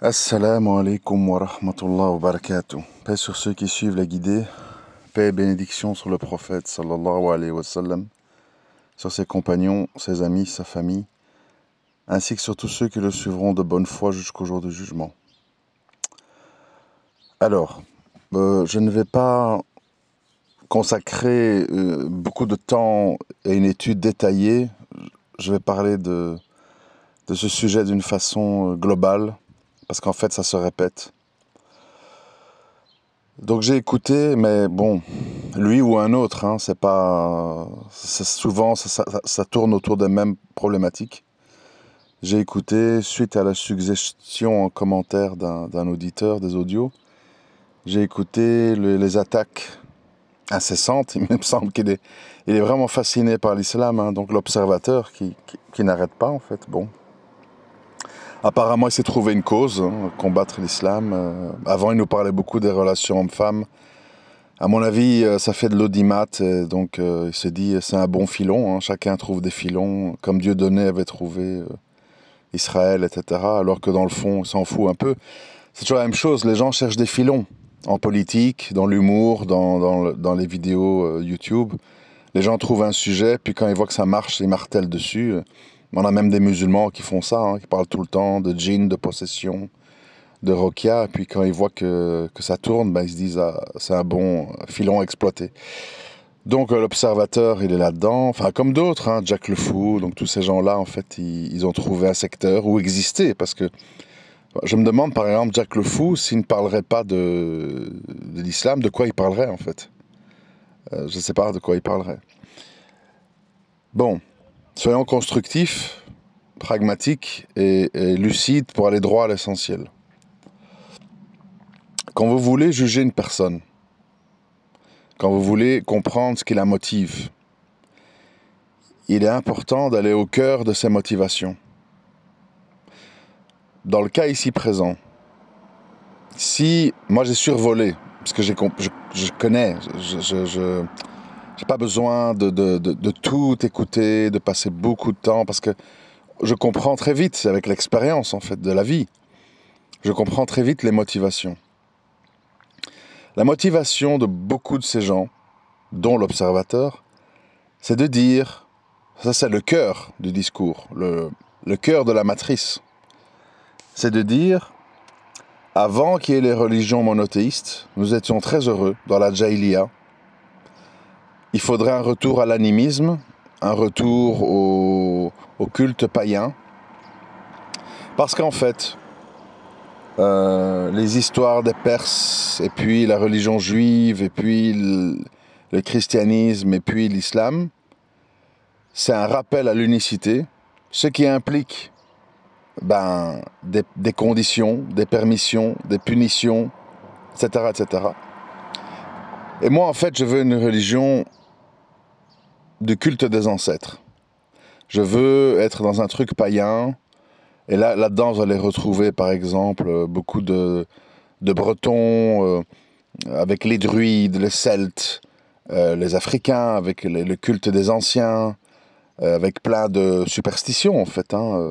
Assalamu alaikum wa rahmatullahi wa barakatuh. Paix sur ceux qui suivent la guidée. Paix et bénédiction sur le prophète sallallahu alayhi wa sallam, sur ses compagnons, ses amis, sa famille, ainsi que sur tous ceux qui le suivront de bonne foi jusqu'au jour du jugement. Alors, euh, je ne vais pas consacrer euh, beaucoup de temps à une étude détaillée. Je vais parler de ce sujet d'une façon euh, globale parce qu'en fait ça se répète. Donc j'ai écouté, mais bon, lui ou un autre, hein, c'est pas, souvent ça, tourne autour des mêmes problématiques. J'ai écouté suite à la suggestion en commentaire d'un auditeur des audios. J'ai écouté les attaques incessantes. Il me semble qu'il est, il est vraiment fasciné par l'islam, hein. donc l'observateur qui n'arrête pas en fait. Bon, Apparemment, il s'est trouvé une cause, hein, combattre l'islam. Euh, avant, il nous parlait beaucoup des relations hommes-femmes. À mon avis, euh, ça fait de l'audimat, donc euh, il s'est dit, c'est un bon filon, hein. chacun trouve des filons, comme Dieu donné avait trouvé Israël, etc. Alors que dans le fond, on s'en fout un peu. C'est toujours la même chose, les gens cherchent des filons, en politique, dans l'humour, dans, dans, les vidéos YouTube. Les gens trouvent un sujet, puis quand ils voient que ça marche, ils martèlent dessus on a même des musulmans qui font ça, hein, qui parlent tout le temps de djinns, de possession, de rokia. Et puis quand ils voient que, que ça tourne, ben, ils se disent ah, c'est un bon filon à exploiter. Donc euh, l'observateur, il est là-dedans, enfin comme d'autres, hein, Jack Le Fou, donc tous ces gens-là, en fait, ils, ont trouvé un secteur où exister, parce que je me demande par exemple, Jack Le Fou, s'il ne parlerait pas de, l'islam, de quoi il parlerait en fait euh, Je ne sais pas de quoi il parlerait. Bon, Soyons constructifs, pragmatiques et, lucides pour aller droit à l'essentiel. Quand vous voulez juger une personne, quand vous voulez comprendre ce qui la motive, il est important d'aller au cœur de ses motivations. Dans le cas ici présent, si moi j'ai survolé, parce que je, je, connais, je, j'ai pas besoin de, de, de, tout écouter, de passer beaucoup de temps, parce que je comprends très vite, c'est avec l'expérience en fait de la vie, je comprends très vite les motivations. La motivation de beaucoup de ces gens, dont l'observateur, c'est de dire, ça c'est le cœur du discours, le, le cœur de la matrice, c'est de dire, avant qu'il y ait les religions monothéistes, nous étions très heureux dans la Jailia, il faudrait un retour à l'animisme, un retour au, culte païen. Parce qu'en fait, euh, les histoires des Perses, et puis la religion juive, et puis le, christianisme, et puis l'islam, c'est un rappel à l'unicité, ce qui implique ben, des, conditions, des permissions, des punitions, etc., etc. Et moi, en fait, je veux une religion du culte des ancêtres. Je veux être dans un truc païen. Et là, là-dedans, vous allez retrouver, par exemple, euh, beaucoup de, Bretons euh, avec les druides, les Celtes, euh, les Africains avec le culte des anciens, avec plein de superstitions, en fait. Hein,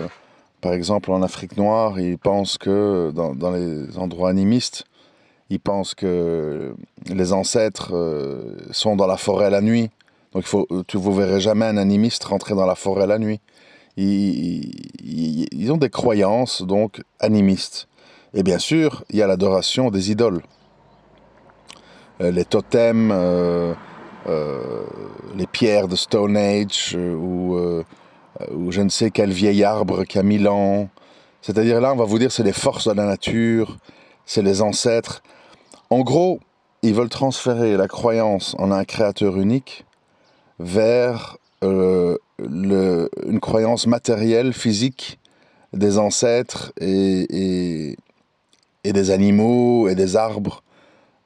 par exemple, en Afrique noire, ils pensent que, dans, dans les endroits animistes, ils pensent que les ancêtres sont dans la forêt la nuit donc faut, tu vous verrez jamais un animiste rentrer dans la forêt la nuit. Ils, ont des croyances donc animistes. Et bien sûr, il y a l'adoration des idoles, euh, les totems, euh, euh, les pierres de Stone Age ou, ou, je ne sais quel vieil arbre qui a mille ans. C'est-à-dire là, on va vous dire, c'est les forces de la nature, c'est les ancêtres. En gros, ils veulent transférer la croyance en un créateur unique vers euh, une croyance matérielle, physique des ancêtres et, et, des animaux et des arbres.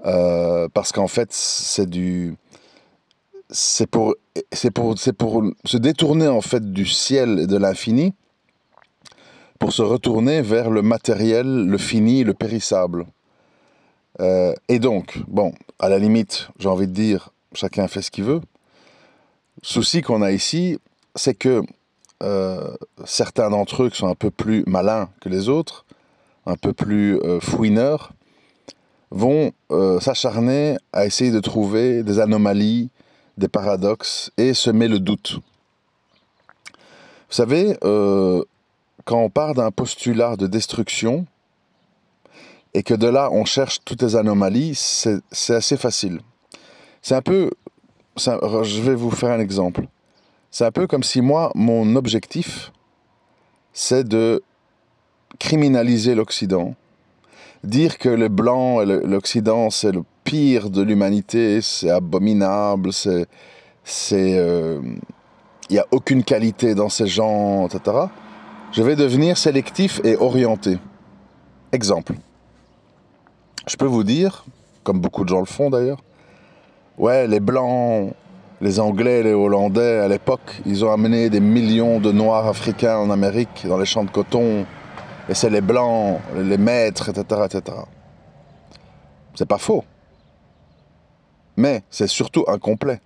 Euh, parce qu'en fait, c'est du. C'est pour, c'est, pour, c'est pour se détourner en fait du ciel et de l'infini, pour se retourner vers le matériel, le fini, le périssable. Euh, et donc, bon, à la limite, j'ai envie de dire, chacun fait ce qu'il veut, souci qu'on a ici, c'est que euh, certains d'entre eux qui sont un peu plus malins que les autres, un peu plus euh, fouineurs, vont euh, s'acharner à essayer de trouver des anomalies, des paradoxes et semer le doute. Vous savez, quand on part d'un postulat de destruction et que de là on cherche toutes les anomalies, c'est assez facile. C'est un peu je vais vous faire un exemple. C'est un peu comme si moi, mon objectif, c'est de criminaliser l'Occident, dire que les Blancs et l'Occident, c'est le pire de l'humanité, c'est abominable, c'est... c'est il euh, n'y a aucune qualité dans ces gens, etc. Je vais devenir sélectif et orienté. Exemple. Je peux vous dire, comme beaucoup de gens le font d'ailleurs, ouais, les Blancs, les Anglais, les Hollandais, à l'époque, ils ont amené des millions de Noirs africains en Amérique, dans les champs de coton, et c'est les Blancs, les maîtres, etc. etc. C'est pas faux. Mais c'est surtout incomplet.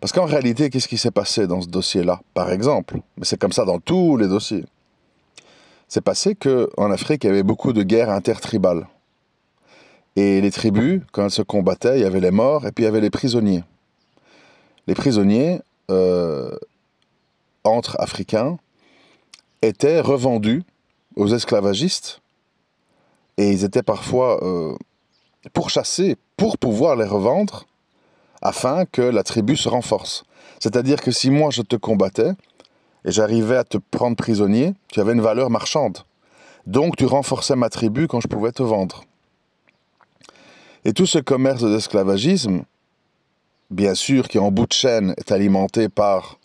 Parce qu'en réalité, qu'est-ce qui s'est passé dans ce dossier-là, par exemple Mais c'est comme ça dans tous les dossiers. C'est passé qu'en Afrique, il y avait beaucoup de guerres intertribales. Et les tribus, quand elles se combattaient, il y avait les morts et puis il y avait les prisonniers. Les prisonniers, euh, entre Africains, étaient revendus aux esclavagistes et ils étaient parfois euh, pourchassés pour pouvoir les revendre afin que la tribu se renforce. C'est-à-dire que si moi je te combattais et j'arrivais à te prendre prisonnier, tu avais une valeur marchande. Donc tu renforçais ma tribu quand je pouvais te vendre. Et tout ce commerce d'esclavagisme, bien sûr, qui en bout de chaîne est alimenté par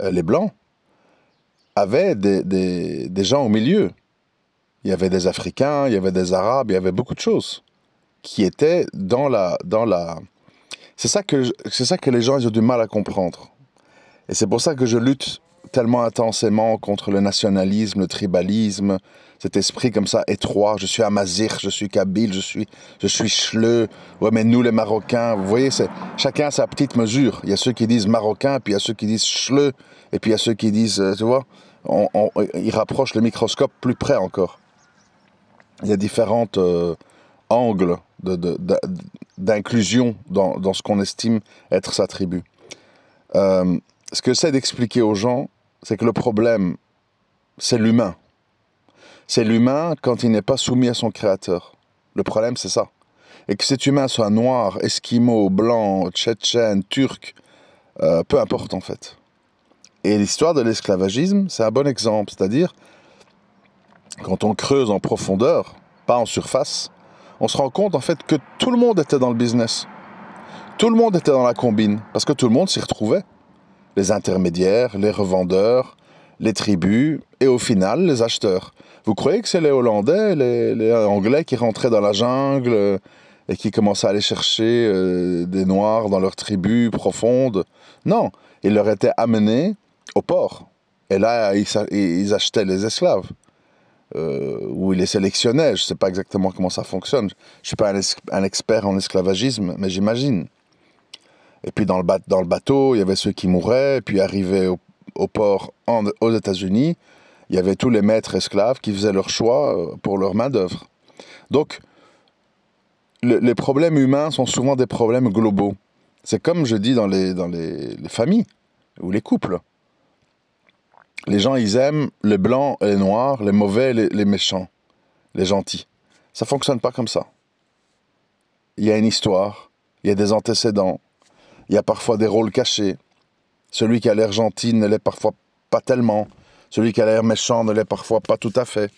euh, les Blancs, avait des, gens au milieu. Il y avait des Africains, il y avait des Arabes, il y avait beaucoup de choses qui étaient dans la... Dans la... C'est ça, que, ça que les gens ont du mal à comprendre. Et c'est pour ça que je lutte tellement intensément contre le nationalisme, le tribalisme, cet esprit comme ça étroit. Je suis amazir, je suis kabyle, je suis, je suis Ouais, mais nous les Marocains, vous voyez, c'est chacun a sa petite mesure. Il y a ceux qui disent marocain, puis il y a ceux qui disent chleu, et puis il y a ceux qui disent, euh, tu vois, on, on, ils rapprochent le microscope plus près encore. Il y a différents euh, de angles d'inclusion dans, dans, ce qu'on estime être sa tribu. Euh, ce que c'est d'expliquer aux gens, c'est que le problème, c'est l'humain. C'est l'humain quand il n'est pas soumis à son créateur. Le problème, c'est ça. Et que cet humain soit noir, esquimau, blanc, tchétchène, turc, euh, peu importe en fait. Et l'histoire de l'esclavagisme, c'est un bon exemple. C'est-à-dire, quand on creuse en profondeur, pas en surface, on se rend compte en fait que tout le monde était dans le business. Tout le monde était dans la combine, parce que tout le monde s'y retrouvait les intermédiaires, les revendeurs, les tribus et au final les acheteurs. Vous croyez que c'est les Hollandais, les, Anglais qui rentraient dans la jungle euh, et qui commençaient à aller chercher euh, des Noirs dans leurs tribus profondes Non, ils leur étaient amenés au port. Et là, ils, achetaient les esclaves. Euh, ou où ils les sélectionnaient. Je ne sais pas exactement comment ça fonctionne. Je ne suis pas un expert en esclavagisme, mais j'imagine. Et puis dans le, dans le bateau, il y avait ceux qui mouraient. Et puis arrivés au, port en, aux États-Unis, il y avait tous les maîtres esclaves qui faisaient leur choix euh, pour leur main-d'œuvre. Donc, les problèmes humains sont souvent des problèmes globaux. C'est comme je dis dans les, dans les, familles ou les couples. Les gens, ils aiment les blancs et les noirs, les mauvais et les, les méchants, les gentils. Ça fonctionne pas comme ça. Il y a une histoire, il y a des antécédents, il y a parfois des rôles cachés. Celui qui a l'air gentil ne l'est parfois pas tellement. Celui qui a l'air méchant ne l'est parfois pas tout à fait.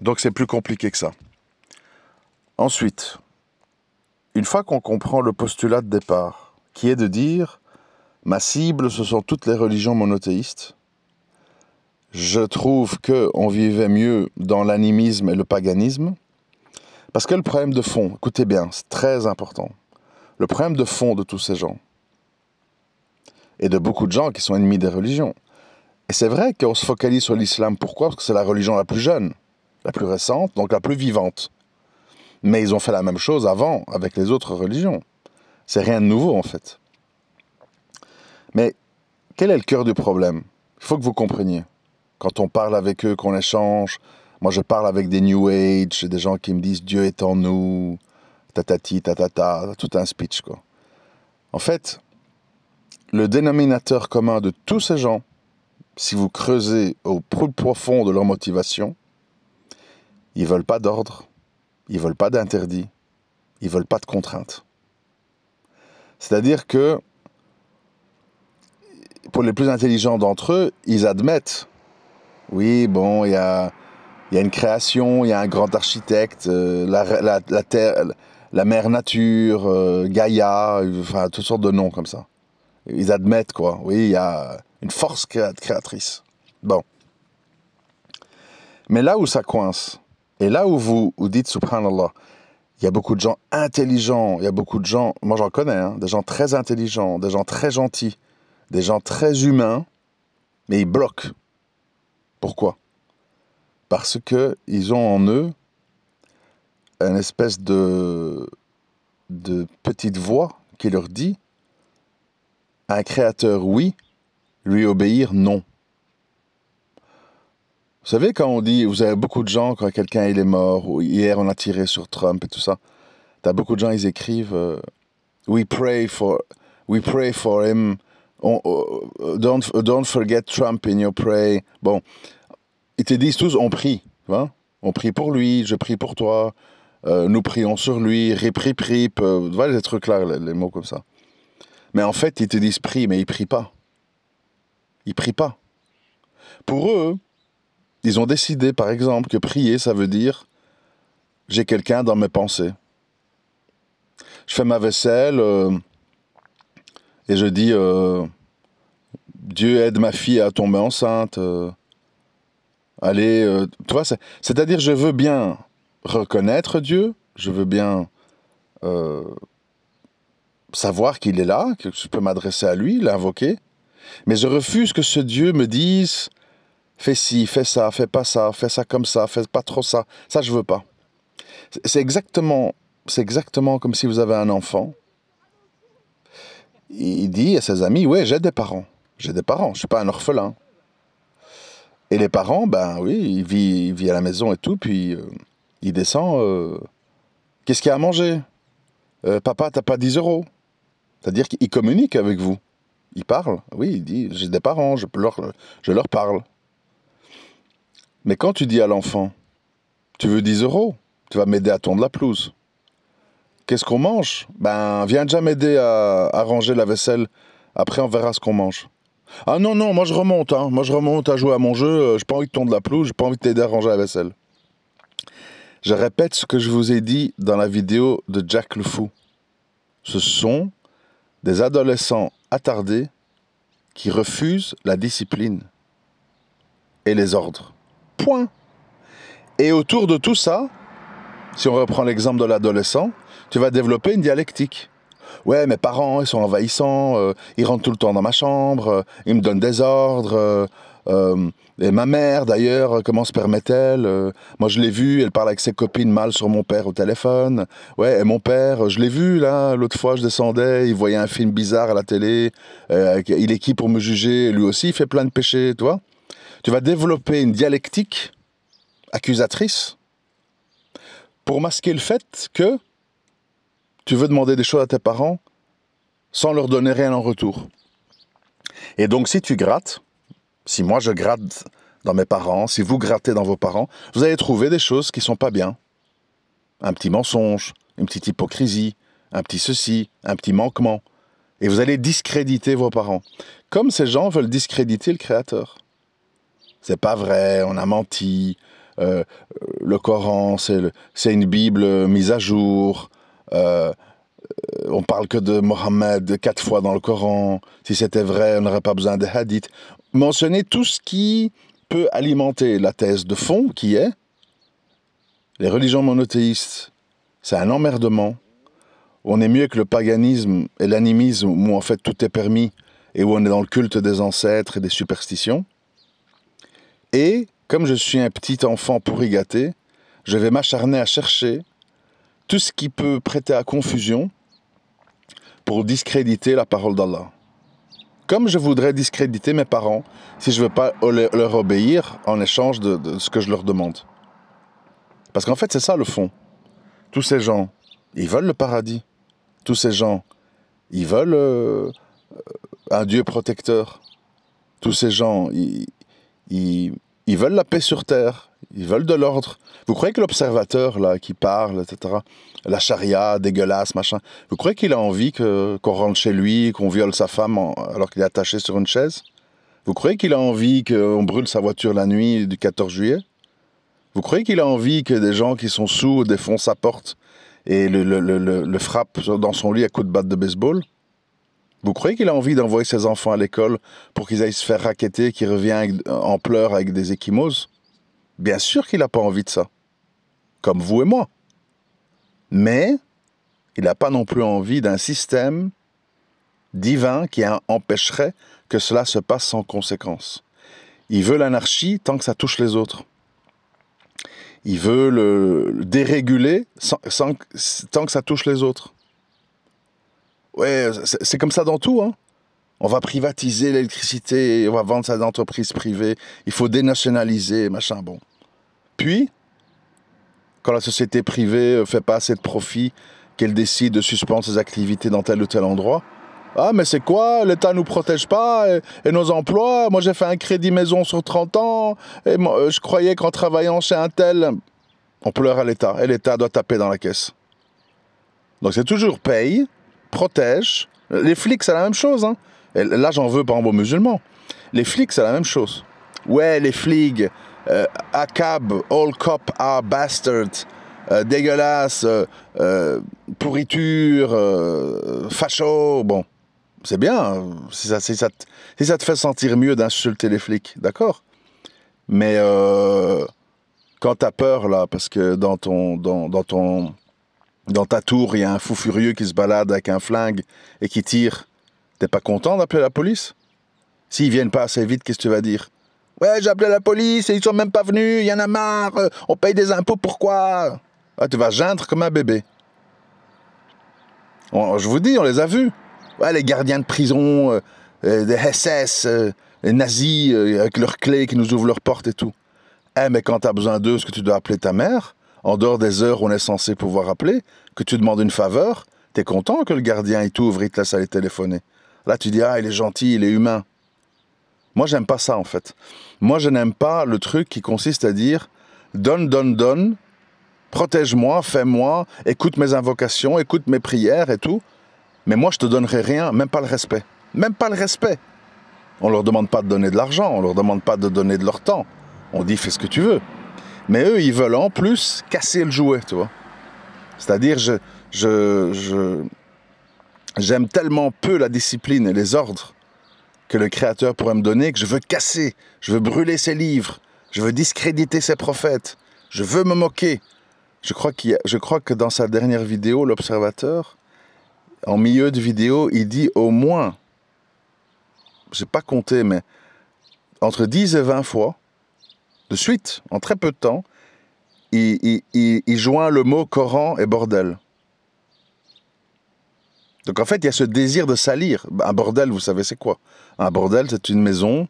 Donc c'est plus compliqué que ça. Ensuite, une fois qu'on comprend le postulat de départ, qui est de dire ma cible, ce sont toutes les religions monothéistes, je trouve que on vivait mieux dans l'animisme et le paganisme, parce que le problème de fond, écoutez bien, c'est très important le problème de fond de tous ces gens, et de beaucoup de gens qui sont ennemis des religions, et c'est vrai qu'on se focalise sur l'islam, pourquoi Parce que c'est la religion la plus jeune, la plus récente, donc la plus vivante. Mais ils ont fait la même chose avant avec les autres religions. C'est rien de nouveau en fait. Mais quel est le cœur du problème Il faut que vous compreniez. Quand on parle avec eux, qu'on échange, moi je parle avec des New Age, des gens qui me disent Dieu est en nous, tatati, tatata, tout un speech. Quoi. En fait, le dénominateur commun de tous ces gens, si vous creusez au plus profond de leur motivation, ils veulent pas d'ordre, ils veulent pas d'interdit, ils veulent pas de contraintes. C'est-à-dire que pour les plus intelligents d'entre eux, ils admettent, oui, bon, il y a, y une création, il y a un grand architecte, euh, la, la, la, terre, la mère nature, euh, Gaïa, euh, enfin toutes sortes de noms comme ça. Ils admettent quoi, oui, il y a une force créatrice. Bon. Mais là où ça coince, et là où vous, vous dites, subhanallah, il y a beaucoup de gens intelligents, il y a beaucoup de gens, moi j'en connais, hein, des gens très intelligents, des gens très gentils, des gens très humains, mais ils bloquent. Pourquoi Parce qu'ils ont en eux une espèce de, de petite voix qui leur dit un créateur oui, lui obéir non. Vous savez, quand on dit, vous avez beaucoup de gens, quand quelqu'un il est mort, ou hier on a tiré sur Trump et tout ça, t'as beaucoup de gens, ils écrivent euh, We pray for, we pray for him, oh, oh, don't, don't forget Trump in your pray. Bon, ils te disent tous, on prie, hein. on prie pour lui, je prie pour toi, euh, nous prions sur lui, rip rip rip, euh, voilà les trucs là, les, mots comme ça. Mais en fait, ils te disent prie, mais ils prient pas. Ils prient pas. Pour eux, ils ont décidé, par exemple, que prier, ça veut dire j'ai quelqu'un dans mes pensées. Je fais ma vaisselle euh, et je dis euh, Dieu aide ma fille à tomber enceinte. allez, tu vois, c'est-à-dire je veux bien, reconnaître Dieu, je veux bien euh, savoir qu'il est là, que je peux m'adresser à lui, l'invoquer, mais je refuse que ce Dieu me dise fais ci, fais ça, fais pas ça, fais ça comme ça, fais pas trop ça. Ça, je veux pas. C'est exactement, c'est exactement comme si vous avez un enfant. Il dit à ses amis, oui j'ai des parents. J'ai des parents, je suis pas un orphelin. Et les parents, ben oui, ils vivent à la maison et tout, puis euh, il descend. Euh, qu'est-ce qu'il y a à manger euh, Papa, t'as pas 10 euros. C'est-à-dire qu'il communique avec vous. Il parle. Oui, il dit J'ai des parents, je leur, parle. Mais quand tu dis à l'enfant Tu veux 10 euros Tu vas m'aider à tondre la pelouse. Qu'est-ce qu'on mange Ben, viens déjà m'aider à, ranger la vaisselle. Après, on verra ce qu'on mange. Ah non, non, moi je remonte, hein. Moi je remonte à jouer à mon jeu. Euh, j'ai pas envie de tondre la pelouse, j'ai pas envie de t'aider à ranger la vaisselle. Je répète ce que je vous ai dit dans la vidéo de Jack le Fou. Ce sont des adolescents attardés qui refusent la discipline et les ordres. Point. Et autour de tout ça, si on reprend l'exemple de l'adolescent, tu vas développer une dialectique. Ouais, mes parents, ils sont envahissants, euh, ils rentrent tout le temps dans ma chambre, euh, ils me donnent des ordres, euh, euh, et ma mère, d'ailleurs, euh, comment se permet-elle euh, Moi, je l'ai vue, elle parle avec ses copines mal sur mon père au téléphone. Ouais, et mon père, je l'ai vu, là, l'autre fois, je descendais, il voyait un film bizarre à la télé. il est qui pour me juger Lui aussi, il fait plein de péchés, toi. » Tu vas développer une dialectique accusatrice pour masquer le fait que tu veux demander des choses à tes parents sans leur donner rien en retour. Et donc, si tu grattes, si moi je gratte dans mes parents, si vous grattez dans vos parents, vous allez trouver des choses qui sont pas bien. Un petit mensonge, une petite hypocrisie, un petit ceci, un petit manquement. Et vous allez discréditer vos parents. Comme ces gens veulent discréditer le Créateur. C'est pas vrai, on a menti. Euh, euh, le Coran, c'est une Bible mise à jour. Euh, euh, on parle que de Mohammed quatre fois dans le Coran. Si c'était vrai, on n'aurait pas besoin des Hadiths. Mentionner tout ce qui peut alimenter la thèse de fond qui est les religions monothéistes, c'est un emmerdement. On est mieux que le paganisme et l'animisme où en fait tout est permis et où on est dans le culte des ancêtres et des superstitions. Et comme je suis un petit enfant pourri gâté, je vais m'acharner à chercher tout ce qui peut prêter à confusion pour discréditer la parole d'Allah. Comme je voudrais discréditer mes parents si je ne veux pas leur obéir en échange de, ce que je leur demande. Parce qu'en fait, c'est ça le fond. Tous ces gens, ils veulent le paradis. Tous ces gens, ils veulent euh, euh, un Dieu protecteur. Tous ces gens, ils veulent la paix sur terre. Ils veulent de l'ordre. Vous croyez que l'observateur, là, qui parle, etc., la charia, dégueulasse, machin, vous croyez qu'il a envie qu'on rentre chez lui, qu'on viole sa femme alors qu'il est attaché sur une chaise Vous croyez qu'il a envie qu'on brûle sa voiture la nuit du 14 juillet Vous croyez qu'il a envie que des gens qui sont sous défoncent sa porte et le, frappent dans son lit à coups de batte de baseball vous croyez qu'il a envie d'envoyer ses enfants à l'école pour qu'ils aillent se faire raqueter, qu'ils reviennent en pleurs avec des échymoses Bien sûr qu'il n'a pas envie de ça, comme vous et moi. Mais il n'a pas non plus envie d'un système divin qui empêcherait que cela se passe sans conséquence. Il veut l'anarchie tant que ça touche les autres. Il veut le déréguler tant que ça touche les autres. Ouais, c'est comme ça dans tout. Hein on va privatiser l'électricité, on va vendre ça à des entreprises privées, il faut dénationaliser, machin, bon. Puis, quand la société privée euh, fait pas assez de profit, qu'elle décide de suspendre ses activités dans tel ou tel endroit, ah, mais c'est quoi L'État ne nous protège pas et, nos emplois Moi, j'ai fait un crédit maison sur 30 ans et euh, je croyais qu'en travaillant chez un tel, on pleure à l'État et l'État doit taper dans la caisse. Donc, c'est toujours paye, protège. Les flics, c'est la même chose. Hein là, j'en veux par exemple aux musulmans. Les flics, c'est la même chose. Ouais, les flics, euh, ACAB, All Cop are Bastards, euh, dégueulasse, euh, euh, pourriture, facho, bon. C'est bien, hein. si ça, ça te, fait sentir mieux d'insulter les flics, d'accord Mais quand t'as peur, là, parce que dans, ton, dans, dans, ton, dans ta tour, il y a un fou furieux qui se balade avec un flingue et qui tire, T'es pas content d'appeler la police S'ils viennent pas assez vite, qu'est-ce que tu vas dire Ouais, j'ai appelé la police et ils sont même pas venus, il y en a marre, euh, on paye des impôts, pourquoi ah, Tu vas geindre comme un bébé. je vous dis, on les a vus. Ouais, les gardiens de prison, euh, euh, des SS, les nazis avec leurs clés qui nous ouvrent leurs portes et tout. Eh, mais quand t'as besoin d'eux, est-ce que tu dois appeler ta mère En dehors des heures où on est censé pouvoir appeler, que tu demandes une faveur, t'es content que le gardien il t'ouvre, il te laisse aller téléphoner. Là, tu dis, ah, il est gentil, il est humain. Moi, j'aime pas ça, en fait. Moi, je n'aime pas le truc qui consiste à dire, donne, donne, donne, protège-moi, fais-moi, écoute mes invocations, écoute mes prières et tout. Mais moi, je te donnerai rien, même pas le respect. Même pas le respect. On leur demande pas de donner de l'argent, on leur demande pas de donner de leur temps. On dit, fais ce que tu veux. Mais eux, ils veulent en plus casser le jouet, tu vois. C'est-à-dire, je, je, J'aime tellement peu la discipline et les ordres que le Créateur pourrait me donner que je veux casser, je veux brûler ses livres, je veux discréditer ses prophètes, je veux me moquer. Je crois, que dans sa dernière vidéo, l'observateur, en milieu de vidéo, il dit au moins, je n'ai pas compté, mais entre 10 et 20 fois, de suite, en très peu de temps, il joint le mot Coran et bordel. Donc en fait, il y a ce désir de salir. Un bordel, vous savez c'est quoi Un bordel, c'est une maison,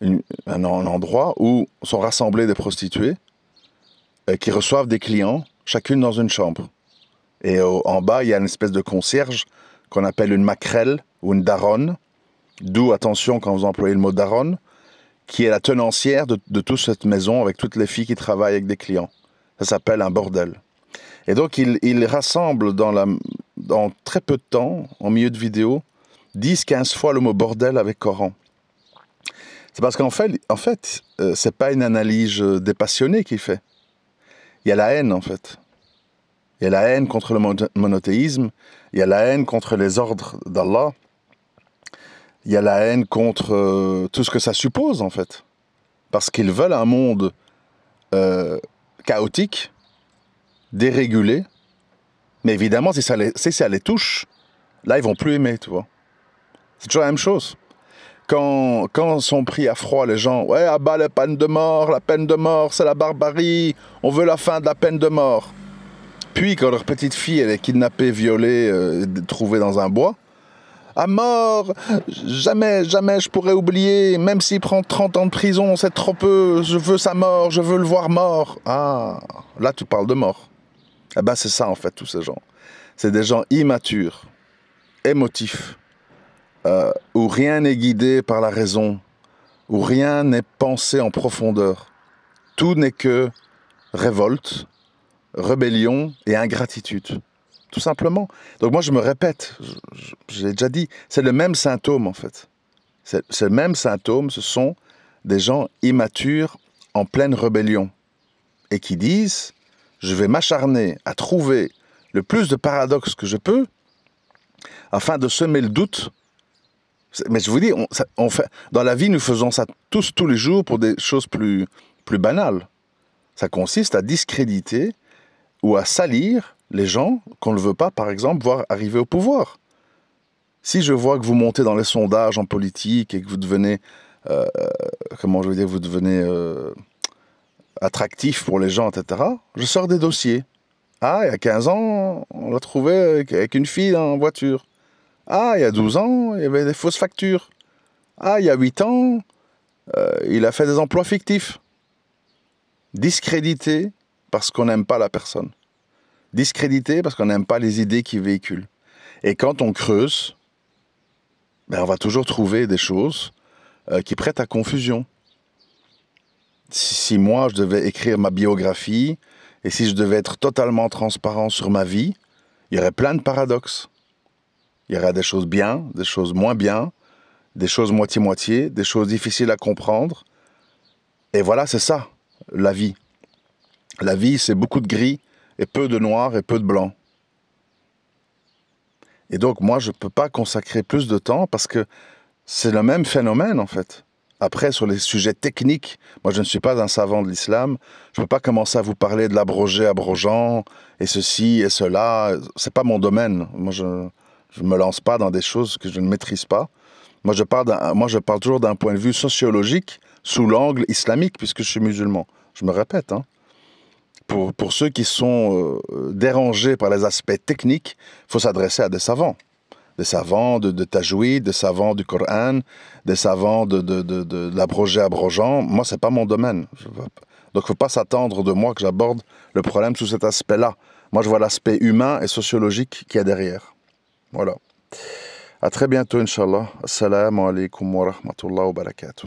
un, endroit où sont rassemblées des prostituées euh, qui reçoivent des clients, chacune dans une chambre. Et en bas, il y a une espèce de concierge qu'on appelle une maquerelle ou une daronne, d'où attention quand vous employez le mot daronne, qui est la tenancière de, toute cette maison avec toutes les filles qui travaillent avec des clients. Ça s'appelle un bordel. Et donc, il, il rassemble dans la, dans très peu de temps, en milieu de vidéo, 10-15 fois le mot bordel avec Coran. C'est parce qu'en fait, en fait euh, c'est pas une analyse euh, dépassionnée qui fait. Il y a la haine, en fait. Il y a la haine contre le monothéisme, il y a la haine contre les ordres d'Allah, il y a la haine contre euh, tout ce que ça suppose, en fait. Parce qu'ils veulent un monde chaotique, dérégulé, mais évidemment, si ça les, touche, là, ils vont plus aimer, tu vois. C'est toujours la même chose. Quand, quand sont pris à froid les gens, ouais, à bah la peine de mort, la peine de mort, c'est la barbarie, on veut la fin de la peine de mort. Puis, quand leur petite fille, elle est kidnappée, violée, euh, trouvée dans un bois, à mort, jamais, jamais je pourrais oublier, même s'il prend 30 ans de prison, c'est trop peu, je veux sa mort, je veux le voir mort. Ah, là, tu parles de mort. Eh ben, c'est ça, en fait, tous ces gens. C'est des gens immatures, émotifs, euh, où rien n'est guidé par la raison, où rien n'est pensé en profondeur. Tout n'est que révolte, rébellion et ingratitude. Tout simplement. Donc moi, je me répète, j'ai déjà dit, c'est le même symptôme, en fait. C'est le même symptôme, ce sont des gens immatures en pleine rébellion et qui disent je vais m'acharner à trouver le plus de paradoxes que je peux afin de semer le doute. Mais je vous dis, fait, dans la vie, nous faisons ça tous, tous les jours pour des choses plus, plus banales. Ça consiste à discréditer ou à salir les gens qu'on ne veut pas, par exemple, voir arriver au pouvoir. Si je vois que vous montez dans les sondages en politique et que vous devenez, euh, euh, comment je veux dire, vous devenez euh, attractif pour les gens, etc., je sors des dossiers. Ah, il y a 15 ans, on l'a trouvé avec une fille en voiture. Ah, il y a 12 ans, il y avait des fausses factures. Ah, il y a 8 ans, euh, il a fait des emplois fictifs. Discrédité parce qu'on n'aime pas la personne. Discrédité parce qu'on n'aime pas les idées qu'il véhicule. Et quand on creuse, ben, on va toujours trouver des choses euh, qui prêtent à confusion si moi je devais écrire ma biographie et si je devais être totalement transparent sur ma vie, il y aurait plein de paradoxes. Il y aurait des choses bien, des choses moins bien, des choses moitié-moitié, des choses difficiles à comprendre. Et voilà, c'est ça, la vie. La vie, c'est beaucoup de gris et peu de noir et peu de blanc. Et donc moi, je ne peux pas consacrer plus de temps parce que c'est le même phénomène en fait. Après, sur les sujets techniques, moi je ne suis pas un savant de l'islam. Je ne peux pas commencer à vous parler de l'abroger, abrogeant et ceci et cela. C'est pas mon domaine. Moi je ne me lance pas dans des choses que je ne maîtrise pas. Moi je parle, moi, je parle toujours d'un point de vue sociologique sous l'angle islamique puisque je suis musulman. Je me répète. Hein. Pour, ceux qui sont euh, dérangés par les aspects techniques, il faut s'adresser à des savants des savants de, de des savants du Coran, des savants de, de, l'abrogé abrogeant. Moi, c'est pas mon domaine. Donc, ne faut pas s'attendre de moi que j'aborde le problème sous cet aspect-là. Moi, je vois l'aspect humain et sociologique qui est derrière. Voilà. À très bientôt, Inch'Allah. Assalamu alaikum wa rahmatullahi wa barakatuh.